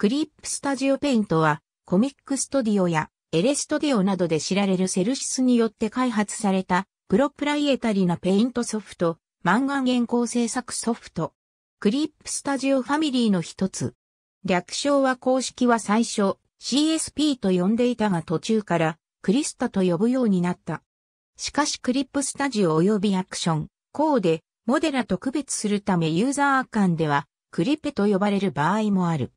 クリップスタジオペイントは、コミックストディオやエレストディオなどで知られるセルシスによって開発された、プロプライエタリなペイントソフト、漫画原稿制作ソフト。クリップスタジオファミリーの一つ。略称は公式は最初、CSP と呼んでいたが途中から、クリスタと呼ぶようになった。しかしクリップスタジオ及びアクション、コーデ、モデラと区別するためユーザー間では、クリペと呼ばれる場合もある。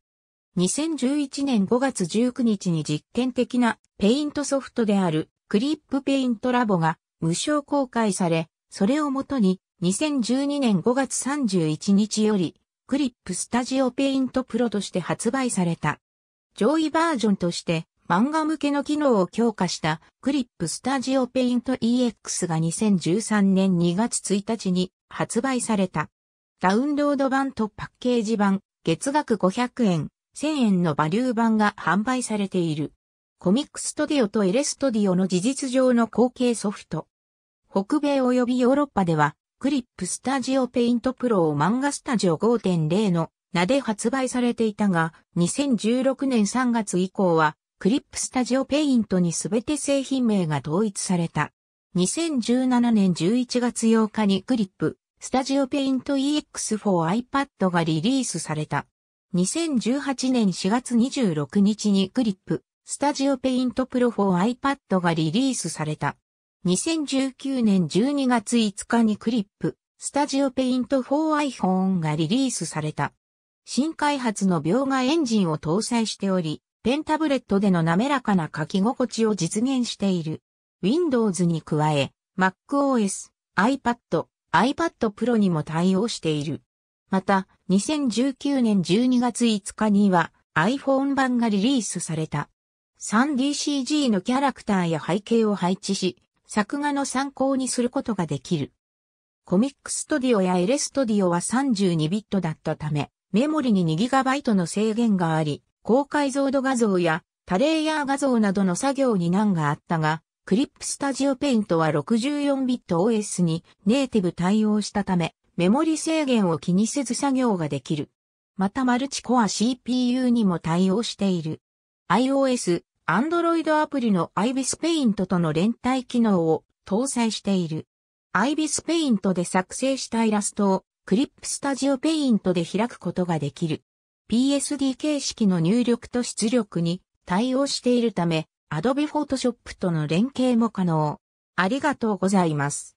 2011年5月19日に実験的なペイントソフトであるクリップペイントラボが無償公開され、それをもとに2012年5月31日よりクリップスタジオペイントプロとして発売された。上位バージョンとして漫画向けの機能を強化したクリップスタジオペイント EX が2013年2月1日に発売された。ダウンロード版とパッケージ版、月額500円、1000円のバリュー版が販売されている。コミックストディオとエレストディオの事実上の後継ソフト。北米及びヨーロッパでは、クリップスタジオペイントプロを漫画スタジオ5.0の名で発売されていたが、2016年3月以降は、クリップスタジオペイントに全て製品名が統一された。2017年11月8日にクリップ、スタジオペイント EX4iPad がリリースされた。2018年4月26日にクリップ、スタジオペイントプロ 4iPad がリリースされた。2019年12月5日にクリップ、スタジオペイント 4iPhone がリリースされた。新開発の描画エンジンを搭載しており、ペンタブレットでの滑らかな書き心地を実現している。Windows に加え、MacOS、iPad、iPad Pro にも対応している。また、2019年12月5日には iPhone 版がリリースされた。3DCG のキャラクターや背景を配置し、作画の参考にすることができる。コミックストディオやエレストディオは32ビットだったため、メモリに 2GB の制限があり、高解像度画像やタレイヤー画像などの作業に難があったが、クリップスタジオペイントは 64bit OS にネイティブ対応したため、メモリ制限を気にせず作業ができる。またマルチコア CPU にも対応している。iOS、Android アプリの Ibis Paint との連帯機能を搭載している。Ibis Paint で作成したイラストを Clip Studio Paint で開くことができる。PSD 形式の入力と出力に対応しているため、Adobe Photoshop との連携も可能。ありがとうございます。